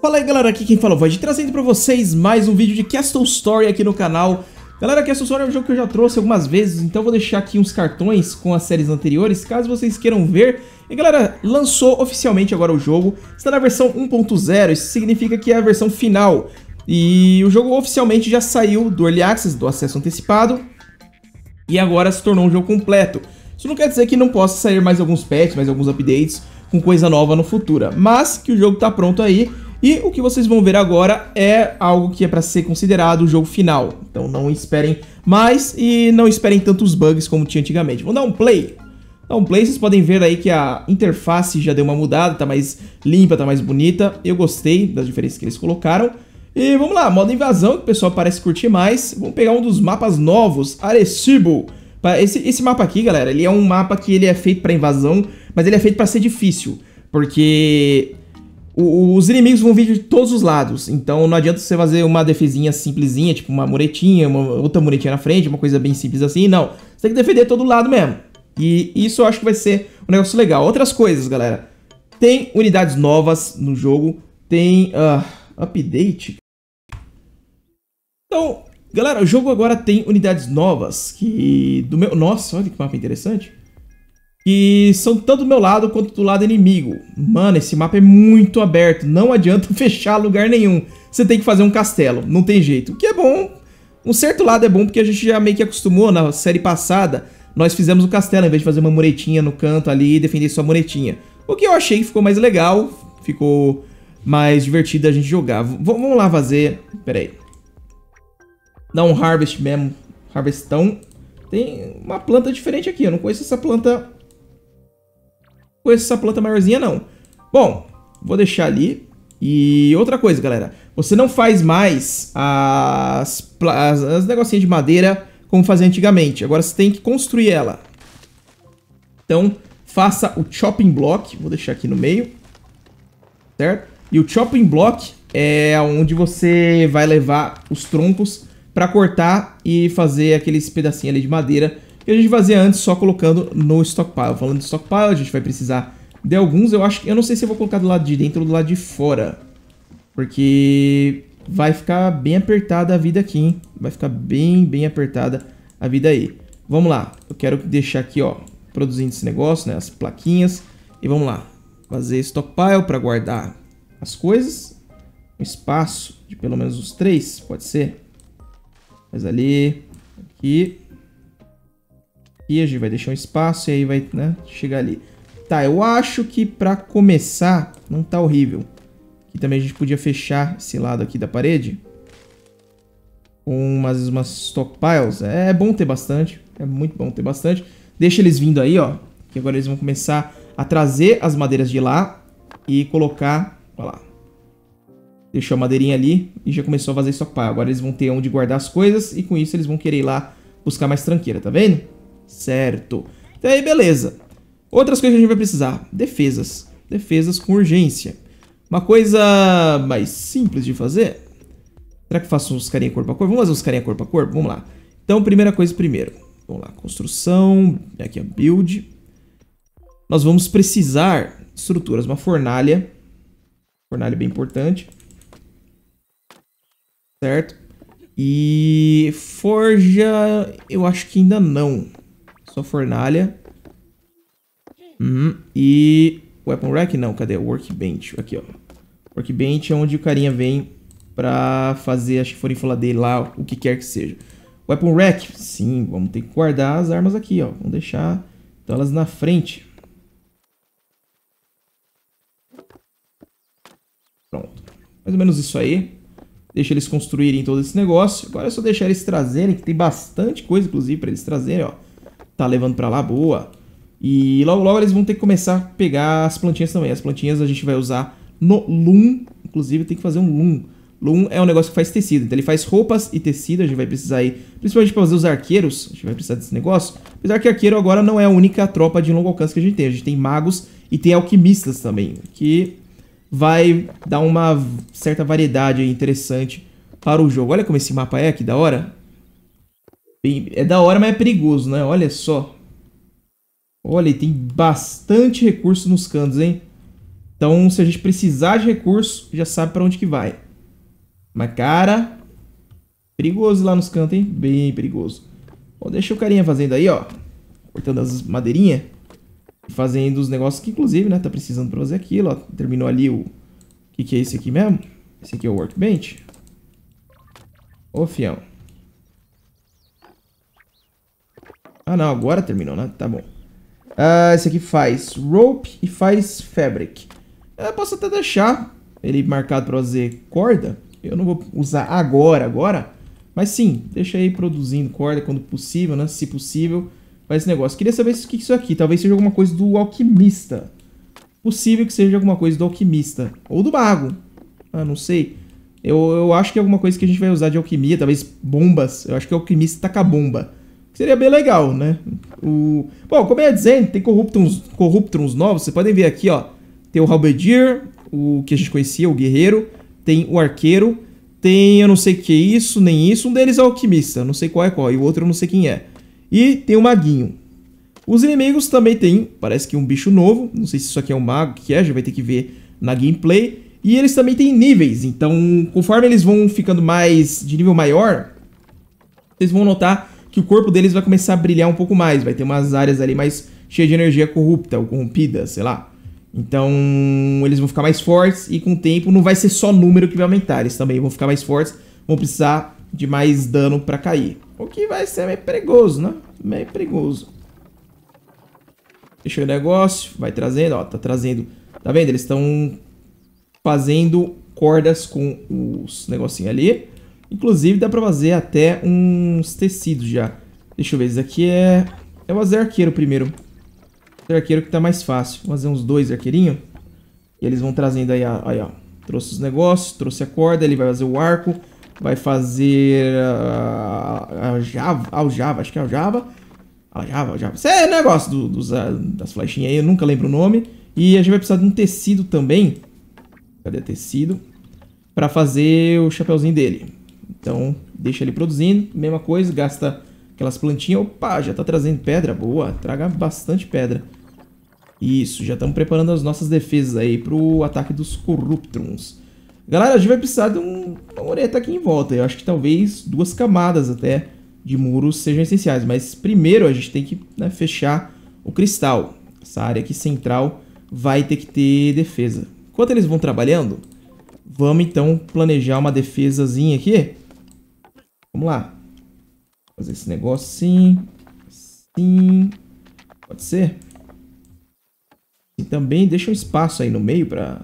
Fala aí galera, aqui quem fala é o Void, trazendo pra vocês mais um vídeo de Castle Story aqui no canal Galera, Castle Story é um jogo que eu já trouxe algumas vezes, então vou deixar aqui uns cartões com as séries anteriores, caso vocês queiram ver E galera, lançou oficialmente agora o jogo, está na versão 1.0, isso significa que é a versão final E o jogo oficialmente já saiu do Early Access, do acesso antecipado E agora se tornou um jogo completo Isso não quer dizer que não possa sair mais alguns patches, mais alguns updates com coisa nova no futuro, mas que o jogo está pronto aí e o que vocês vão ver agora é algo que é para ser considerado o jogo final. Então não esperem mais e não esperem tantos bugs como tinha antigamente. Vamos dar um play. Dar um play, vocês podem ver aí que a interface já deu uma mudada, tá mais limpa, tá mais bonita. Eu gostei das diferenças que eles colocaram. E vamos lá, modo invasão, que o pessoal parece curtir mais. Vamos pegar um dos mapas novos, Arecibo. Esse, esse mapa aqui, galera, ele é um mapa que ele é feito para invasão, mas ele é feito para ser difícil. Porque os inimigos vão vir de todos os lados. Então não adianta você fazer uma defesinha simplesinha, tipo uma muretinha, uma outra muretinha na frente, uma coisa bem simples assim. Não. Você tem que defender todo lado mesmo. E isso eu acho que vai ser um negócio legal. Outras coisas, galera. Tem unidades novas no jogo. Tem uh, update. Então, galera, o jogo agora tem unidades novas que do meu, nossa, olha que mapa interessante que são tanto do meu lado quanto do lado inimigo. Mano, esse mapa é muito aberto, não adianta fechar lugar nenhum. Você tem que fazer um castelo, não tem jeito. O que é bom, um certo lado é bom porque a gente já meio que acostumou na série passada. Nós fizemos o castelo, em vez de fazer uma muretinha no canto ali e defender sua muretinha. O que eu achei que ficou mais legal, ficou mais divertido a gente jogar. V vamos lá fazer... Pera aí. Dá um harvest mesmo. Harvestão. Tem uma planta diferente aqui, eu não conheço essa planta com essa planta maiorzinha, não. Bom, vou deixar ali. E outra coisa, galera. Você não faz mais as, as, as negocinhas de madeira como fazia antigamente. Agora você tem que construir ela. Então, faça o chopping block. Vou deixar aqui no meio. Certo? E o chopping block é onde você vai levar os troncos para cortar e fazer aqueles pedacinhos ali de madeira que a gente fazia antes só colocando no stockpile. Falando de stockpile, a gente vai precisar de alguns. Eu acho que eu não sei se eu vou colocar do lado de dentro ou do lado de fora. Porque vai ficar bem apertada a vida aqui, hein? Vai ficar bem, bem apertada a vida aí. Vamos lá. Eu quero deixar aqui, ó, produzindo esse negócio, né? As plaquinhas. E vamos lá. Fazer stockpile para guardar as coisas. Um espaço de pelo menos uns três, pode ser? Mas ali, aqui e a gente vai deixar um espaço e aí vai né, chegar ali. Tá, eu acho que pra começar não tá horrível. Aqui também a gente podia fechar esse lado aqui da parede. Com umas, umas stockpiles. É, é bom ter bastante. É muito bom ter bastante. Deixa eles vindo aí, ó. Que agora eles vão começar a trazer as madeiras de lá e colocar... Olha lá. Deixou a madeirinha ali e já começou a fazer stockpile. Agora eles vão ter onde guardar as coisas e com isso eles vão querer ir lá buscar mais tranqueira, tá vendo? certo. Então aí, beleza. Outras coisas que a gente vai precisar. Defesas. Defesas com urgência. Uma coisa mais simples de fazer. Será que eu faço uns carinha corpo a corpo? Vamos fazer uns carinha corpo a corpo? Vamos lá. Então, primeira coisa primeiro. Vamos lá, construção. Aqui é build. Nós vamos precisar estruturas. Uma fornalha. Fornalha bem importante. Certo? E forja, eu acho que ainda não só fornalha. Uhum. E weapon rack? Não, cadê? Workbench. Aqui, ó. Workbench é onde o carinha vem pra fazer a chiforifola dele lá, o que quer que seja. Weapon rack? Sim, vamos ter que guardar as armas aqui, ó. Vamos deixar então, elas na frente. Pronto. Mais ou menos isso aí. Deixa eles construírem todo esse negócio. Agora é só deixar eles trazerem, que tem bastante coisa, inclusive, pra eles trazerem, ó tá levando para lá, boa. E logo logo eles vão ter que começar a pegar as plantinhas também. As plantinhas a gente vai usar no loom, inclusive tem que fazer um loom. Loom é um negócio que faz tecido, então ele faz roupas e tecido, a gente vai precisar aí, principalmente para fazer os arqueiros, a gente vai precisar desse negócio. Apesar que arqueiro agora não é a única tropa de longo alcance que a gente tem, a gente tem magos e tem alquimistas também, que vai dar uma certa variedade interessante para o jogo. Olha como esse mapa é, que da hora é da hora, mas é perigoso, né? Olha só. Olha, tem bastante recurso nos cantos, hein? Então, se a gente precisar de recurso, já sabe para onde que vai. Mas, cara, perigoso lá nos cantos, hein? Bem perigoso. Bom, deixa o carinha fazendo aí, ó. Cortando as madeirinhas. Fazendo os negócios que, inclusive, né? Tá precisando pra fazer aquilo, ó. Terminou ali o... O que, que é esse aqui mesmo? Esse aqui é o workbench. Ô, fião. Ah, não, agora terminou, né? Tá bom. Ah, esse aqui faz rope e faz fabric. Eu posso até deixar ele marcado para fazer corda. Eu não vou usar agora, agora. Mas sim, deixa aí produzindo corda quando possível, né? Se possível, faz esse negócio. Queria saber o que é isso aqui. Talvez seja alguma coisa do alquimista. Possível que seja alguma coisa do alquimista. Ou do mago. Ah, não sei. Eu, eu acho que é alguma coisa que a gente vai usar de alquimia. Talvez bombas. Eu acho que o alquimista taca bomba. Seria bem legal, né? O... Bom, como eu ia dizendo, tem Corruptrons, Corruptrons novos. Vocês podem ver aqui, ó. Tem o Halberdier, o que a gente conhecia, o Guerreiro. Tem o Arqueiro. Tem eu não sei que é isso, nem isso. Um deles é o Alquimista, não sei qual é qual. E o outro eu não sei quem é. E tem o Maguinho. Os inimigos também tem, parece que um bicho novo. Não sei se isso aqui é um mago, que é, a gente vai ter que ver na gameplay. E eles também têm níveis, então conforme eles vão ficando mais de nível maior, vocês vão notar que o corpo deles vai começar a brilhar um pouco mais, vai ter umas áreas ali mais cheias de energia corrupta ou corrompida, sei lá. Então, eles vão ficar mais fortes e com o tempo não vai ser só número que vai aumentar, eles também vão ficar mais fortes, vão precisar de mais dano para cair. O que vai ser meio perigoso, né? Meio perigoso. Deixa o negócio, vai trazendo, ó, tá trazendo. Tá vendo? Eles estão fazendo cordas com os negocinho ali. Inclusive dá pra fazer até uns tecidos já. Deixa eu ver, esse aqui é... É o fazer arqueiro primeiro. O arqueiro que tá mais fácil. Vou fazer uns dois arqueirinhos. E eles vão trazendo aí, a... aí, ó. Trouxe os negócios, trouxe a corda, ele vai fazer o arco. Vai fazer a, a Java, ah, o Java, acho que é o Java. A ah, Java, o Java. Isso é negócio do, dos, ah, das flechinhas aí, eu nunca lembro o nome. E a gente vai precisar de um tecido também. Cadê tecido? Pra fazer o chapeuzinho dele. Então, deixa ele produzindo, mesma coisa, gasta aquelas plantinhas. Opa, já tá trazendo pedra, boa, traga bastante pedra. Isso, já estamos preparando as nossas defesas aí pro ataque dos Corruptrons. Galera, a gente vai precisar de um, uma mureta aqui em volta. Eu acho que talvez duas camadas até de muros sejam essenciais. Mas primeiro a gente tem que né, fechar o cristal. Essa área aqui central vai ter que ter defesa. Enquanto eles vão trabalhando, Vamos então planejar uma defesazinha aqui. Vamos lá. Fazer esse negócio assim. Assim. Pode ser? E também deixa um espaço aí no meio para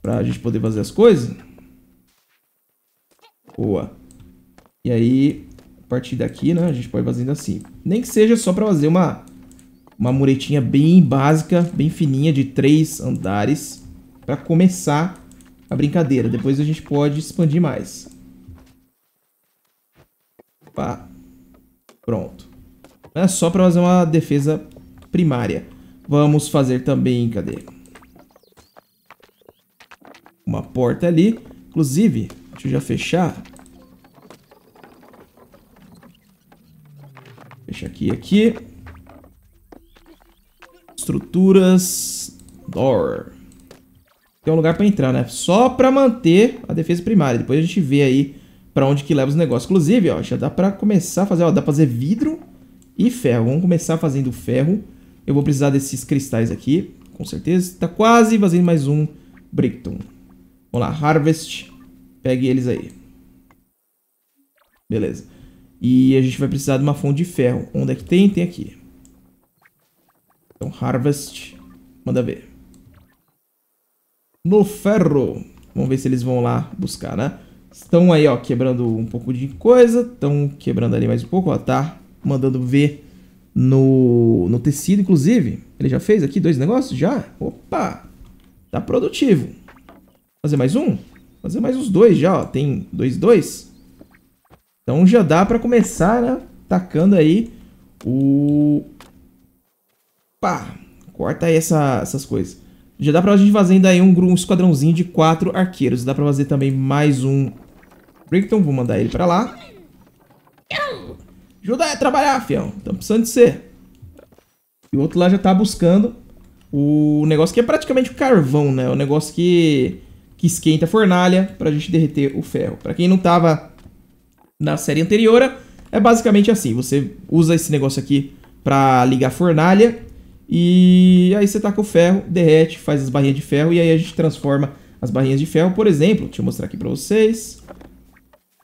pra gente poder fazer as coisas. Boa. E aí, a partir daqui, né, a gente pode fazendo assim. Nem que seja só para fazer uma, uma muretinha bem básica, bem fininha, de três andares, para começar a brincadeira. Depois a gente pode expandir mais. Opa. Pronto. É só para fazer uma defesa primária. Vamos fazer também, cadê? Uma porta ali. Inclusive, deixa eu já fechar. Deixa aqui aqui. Estruturas. Door tem um lugar para entrar, né? Só para manter a defesa primária. Depois a gente vê aí para onde que leva os negócios. Inclusive, ó, já dá para começar a fazer, ó, dá para fazer vidro e ferro. Vamos começar fazendo ferro. Eu vou precisar desses cristais aqui, com certeza. Tá quase fazendo mais um Brickton. Vamos lá, Harvest. Pegue eles aí. Beleza. E a gente vai precisar de uma fonte de ferro. Onde é que tem? Tem aqui. Então, Harvest. Manda ver no ferro. Vamos ver se eles vão lá buscar, né? Estão aí, ó, quebrando um pouco de coisa. Estão quebrando ali mais um pouco, ó. Tá mandando ver no, no tecido, inclusive. Ele já fez aqui dois negócios? Já? Opa! Tá produtivo. Fazer mais um? Fazer mais uns dois já, ó. Tem dois, dois. Então já dá pra começar, né? Tacando aí o... Pá! Corta aí essa, essas coisas. Já dá pra gente fazer ainda aí um, um esquadrãozinho de quatro arqueiros. Dá pra fazer também mais um Brickton. Vou mandar ele pra lá. Ajuda a trabalhar, fião. Estamos precisando de você. E o outro lá já tá buscando o negócio que é praticamente o carvão, né? O negócio que, que esquenta a fornalha pra gente derreter o ferro. Pra quem não tava na série anterior, é basicamente assim. Você usa esse negócio aqui pra ligar a fornalha e aí você taca o ferro, derrete, faz as barrinhas de ferro e aí a gente transforma as barrinhas de ferro, por exemplo, deixa eu mostrar aqui para vocês.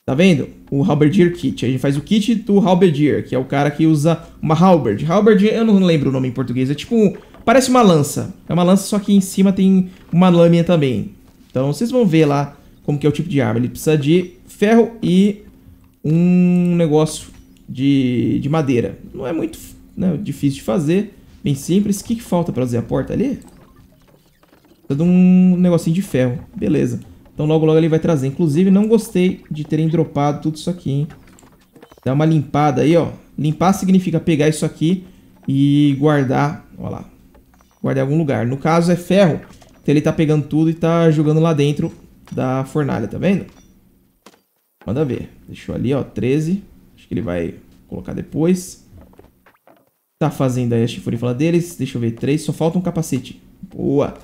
Tá vendo? O Halberdier Kit. A gente faz o kit do Halberdier, que é o cara que usa uma Halberd. Halberd, eu não lembro o nome em português, é tipo... Parece uma lança. É uma lança, só que em cima tem uma lâmina também. Então vocês vão ver lá como que é o tipo de arma. Ele precisa de ferro e um negócio de, de madeira. Não é muito né, difícil de fazer, Bem simples. O que, que falta para fazer a porta ali? Precisa tá de um negocinho de ferro. Beleza. Então logo logo ele vai trazer. Inclusive não gostei de terem dropado tudo isso aqui, hein? Dá uma limpada aí, ó. Limpar significa pegar isso aqui e guardar, ó lá. Guardar em algum lugar. No caso é ferro. Então ele tá pegando tudo e tá jogando lá dentro da fornalha, tá vendo? Manda ver. Deixou ali, ó, 13. Acho que ele vai colocar depois. Tá fazendo aí a chifurifla deles. Deixa eu ver, três. Só falta um capacete. Boa.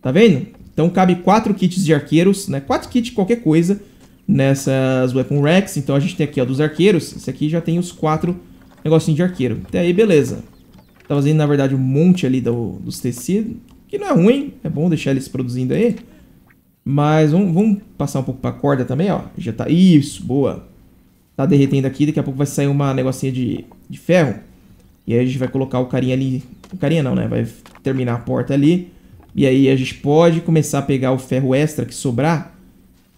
Tá vendo? Então cabe quatro kits de arqueiros, né? Quatro kits qualquer coisa nessas Weapon Racks. Então a gente tem aqui, ó, dos arqueiros. Esse aqui já tem os quatro negocinhos de arqueiro. Até aí, beleza. Tá fazendo, na verdade, um monte ali do, dos tecidos. Que não é ruim. É bom deixar eles produzindo aí. Mas vamos, vamos passar um pouco pra corda também, ó. Já tá... Isso, boa. Tá derretendo aqui. Daqui a pouco vai sair uma negocinha de, de ferro. E aí a gente vai colocar o carinha ali... O carinha não, né? Vai terminar a porta ali. E aí a gente pode começar a pegar o ferro extra que sobrar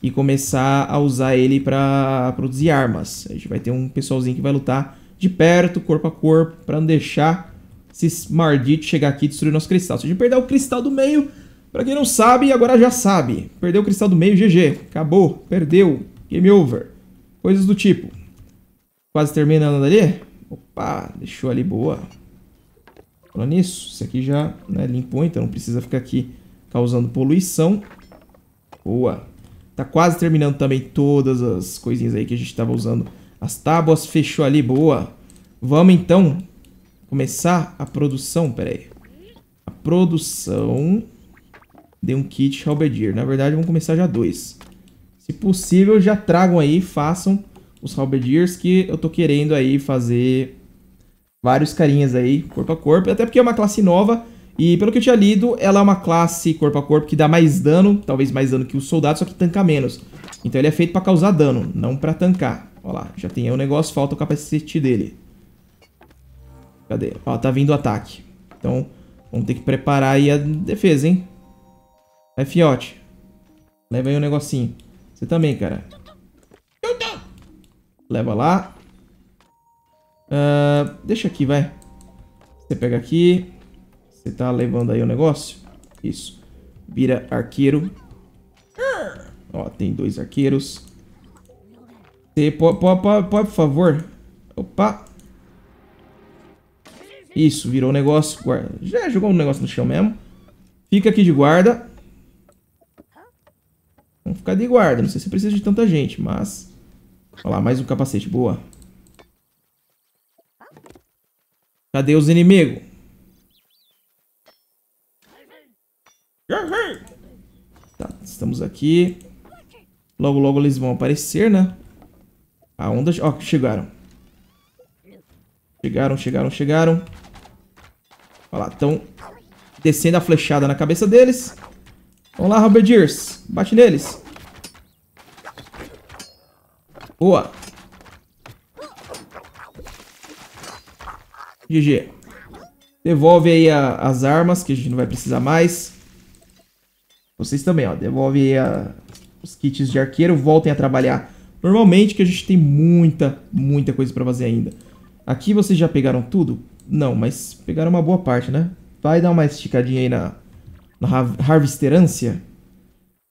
e começar a usar ele para produzir armas. A gente vai ter um pessoalzinho que vai lutar de perto, corpo a corpo, para não deixar esses marditos chegar aqui e destruir nosso cristal. Se a gente perder o cristal do meio, para quem não sabe, agora já sabe. Perdeu o cristal do meio, GG. Acabou, perdeu, game over. Coisas do tipo. Quase terminando ali. Opa, deixou ali boa. Falando nisso, isso aqui já né, limpou, então não precisa ficar aqui causando poluição. Boa. Tá quase terminando também todas as coisinhas aí que a gente estava usando. As tábuas fechou ali, boa. Vamos então começar a produção, pera aí. A produção de um kit halberdier. Na verdade, vamos começar já dois. Se possível, já tragam aí, façam os halberdiers que eu tô querendo aí fazer vários carinhas aí, corpo a corpo. Até porque é uma classe nova e pelo que eu tinha lido, ela é uma classe corpo a corpo que dá mais dano, talvez mais dano que o soldado, só que tanca menos. Então ele é feito pra causar dano, não pra tancar. Ó lá, já tem aí um negócio, falta o capacete dele. Cadê? Ó, tá vindo o ataque. Então, vamos ter que preparar aí a defesa, hein? Vai, fiote. Leva aí um negocinho. Você também, cara. Leva lá. Uh, deixa aqui, vai. Você pega aqui. Você tá levando aí o negócio? Isso. Vira arqueiro. Ó, tem dois arqueiros. Você pode, pode, pode, pode, por favor. Opa. Isso, virou um negócio. Guarda. Já jogou um negócio no chão mesmo. Fica aqui de guarda. Vamos ficar de guarda. Não sei se precisa de tanta gente, mas... Olha lá, mais um capacete. Boa. Cadê os inimigos? Tá, estamos aqui. Logo, logo eles vão aparecer, né? A onda... Ó, oh, chegaram. Chegaram, chegaram, chegaram. Olha lá, estão descendo a flechada na cabeça deles. Vamos lá, Robert Bate neles. Boa. GG. Devolve aí a, as armas, que a gente não vai precisar mais. Vocês também, ó. Devolve aí a, os kits de arqueiro. Voltem a trabalhar normalmente, que a gente tem muita, muita coisa pra fazer ainda. Aqui vocês já pegaram tudo? Não, mas pegaram uma boa parte, né? Vai dar uma esticadinha aí na, na harvesterância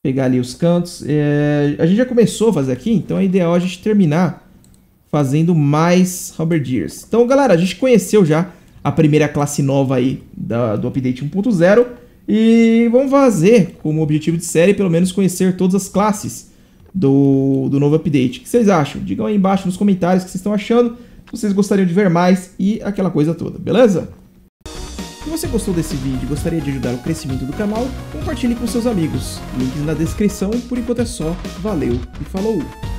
pegar ali os cantos. É, a gente já começou a fazer aqui, então é ideal a gente terminar fazendo mais Robert Então, galera, a gente conheceu já a primeira classe nova aí da, do update 1.0 e vamos fazer como objetivo de série pelo menos conhecer todas as classes do, do novo update. O que vocês acham? Digam aí embaixo nos comentários o que vocês estão achando, se vocês gostariam de ver mais e aquela coisa toda, beleza? você gostou desse vídeo e gostaria de ajudar o crescimento do canal, compartilhe com seus amigos. Links na descrição. Por enquanto é só. Valeu e falou!